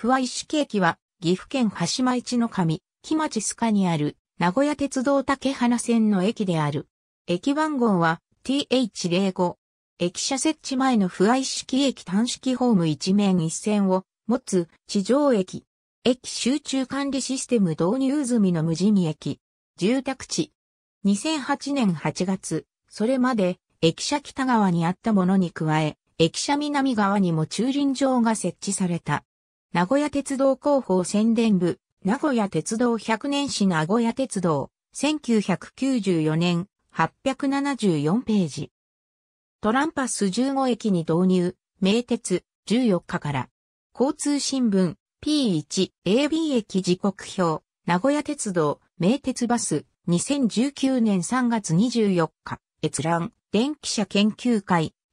不破石駅は、岐阜県羽島市の上、木町須賀にある、名古屋鉄道竹花線の駅である。駅番号は TH05。駅舎設置前の不石式駅短式ホーム一面一線を持つ地上駅。駅集中管理システム導入済みの無人駅。住宅地。2008年8月、それまで駅舎北側にあったものに加え、駅舎南側にも駐輪場が設置された。名古屋鉄道広報宣伝部、名古屋鉄道100年史名古屋鉄道、1994年、874ページ。トランパス15駅に導入、名鉄、14日から。交通新聞、P1、AB 駅時刻表、名古屋鉄道、名鉄バス、2019年3月24日、閲覧、電気車研究会、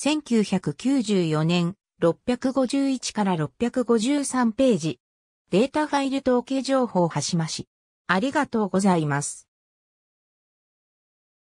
1994年、651から653ページ。データファイル統計情報はしまし。ありがとうございます。